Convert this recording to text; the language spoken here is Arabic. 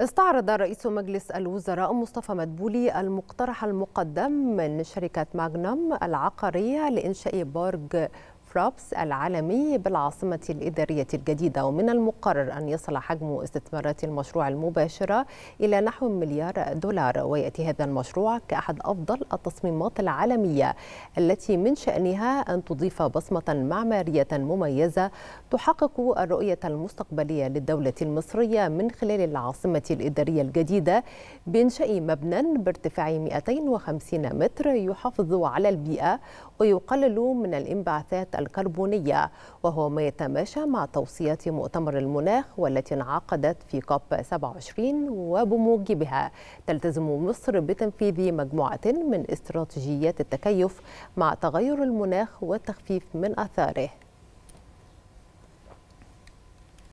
استعرض رئيس مجلس الوزراء مصطفى مدبولي المقترح المقدم من شركة ماغنم العقارية لإنشاء برج فرابس العالمي بالعاصمة الإدارية الجديدة ومن المقرر أن يصل حجم استثمارات المشروع المباشرة إلى نحو مليار دولار ويأتي هذا المشروع كأحد أفضل التصميمات العالمية التي من شأنها أن تضيف بصمة معمارية مميزة تحقق الرؤية المستقبلية للدولة المصرية من خلال العاصمة الإدارية الجديدة بإنشاء مبنى بارتفاع 250 متر يحافظ على البيئة ويقلل من الانبعاثات الكربونية وهو ما يتماشى مع توصيات مؤتمر المناخ والتي انعقدت في كوب 27 وبموجبها تلتزم مصر بتنفيذ مجموعة من استراتيجيات التكيف مع تغير المناخ والتخفيف من آثاره